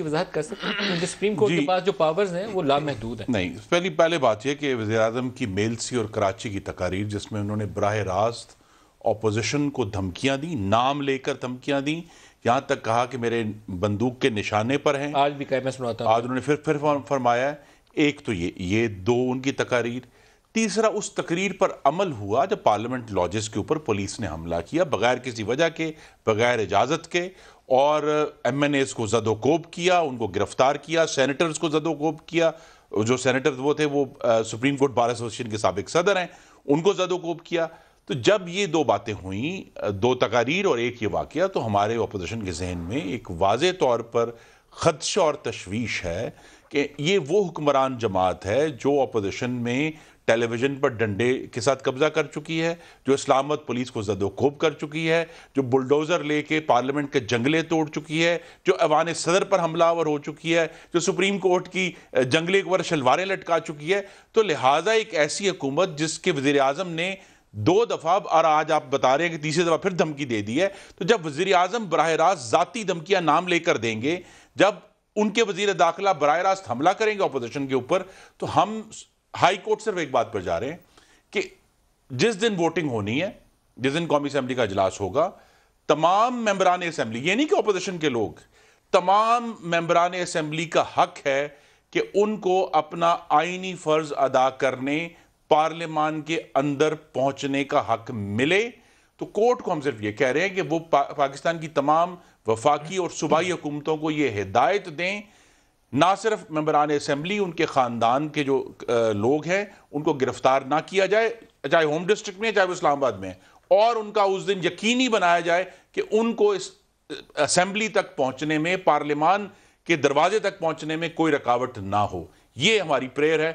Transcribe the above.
की वजाहत कर सकते हैं क्योंकि सुप्रीम कोर्ट के पास जो पावर्स हैं वो लामहदूद हैं नहीं पहली पहले बात यह कि वजी अजम की मेलसी और कराची की तकारीर जिसमें उन्होंने बरह रास्त अपोजिशन को धमकियाँ दी नाम लेकर धमकियाँ दी यहाँ तक कहा कि मेरे बंदूक के निशाने पर हैं आज भी कह मैं सुनाता आज उन्होंने फिर फिर फरमाया एक तो ये ये दो उनकी तकारीर तीसरा उस तकरीर पर अमल हुआ जब पार्लियामेंट लॉजेस के ऊपर पुलिस ने हमला किया बगैर किसी वजह के बगैर इजाज़त के और एम एन एस को जदोकोब किया उनको गिरफ्तार किया सेनेटर्स को जदोकोब किया जो सैनिटर वो थे वो सुप्रीम कोर्ट बार एसोसिएशन के सबक सदर हैं उनको जदोकोब किया तो जब ये दो बातें हुई दो तकारीर और एक ये वाक़ तो हमारे अपोजिशन के जहन में एक वाज तौर पर खदशा और तशवीश है कि ये वो हुक्मरान जमात है जो अपोजिशन में टेलीविज़न पर डंडे के साथ कब्ज़ा कर चुकी है जो इस्लामत पुलिस को जदोखोब कर चुकी है जो बुलडोज़र लेके पार्लियामेंट के जंगले तोड़ चुकी है जो अवान सदर पर हमलावर हो चुकी है जो सुप्रीम कोर्ट की जंगले पर शलवारें लटका चुकी है तो लिहाजा एक ऐसी हुकूमत जिसके वज़ी अजम ने दो दफ़ा और आज आप बता रहे हैं कि तीसरी दफ़ा फिर धमकी दे दी है तो जब वजीर आजम बरह रास्त ज़ाती धमकियां नाम लेकर देंगे जब उनके वजीर दाखिला बरह रास्त हमला करेंगे अपोजिशन के ऊपर तो हम हाई कोर्ट सिर्फ एक बात पर जा रहे हैं कि जिस दिन वोटिंग होनी है जिस दिन कौमी असेंबली का अजलास होगा तमाम मेंबरान असेंबली ये नहीं कि अपोजिशन के लोग तमाम मेम्बरान असेंबली का हक है कि उनको अपना आइनी फ़र्ज़ अदा करने पार्लियामान के अंदर पहुंचने का हक मिले तो कोर्ट को हम सिर्फ ये कह रहे हैं कि वो पा, पाकिस्तान की तमाम वफाकी और सूबाई हुकूमतों को ये हिदायत दें ना सिर्फ मम्बरान असम्बली उनके ख़ानदान के जो आ, लोग हैं उनको गिरफ्तार ना किया जाए चाहे होम डिस्ट्रिक्ट में चाहे वो इस्लामाबाद में और उनका उस दिन यकीनी बनाया जाए कि उनको इस असम्बली तक पहुंचने में पार्लियामान के दरवाजे तक पहुंचने में कोई रुकावट ना हो ये हमारी प्रेयर है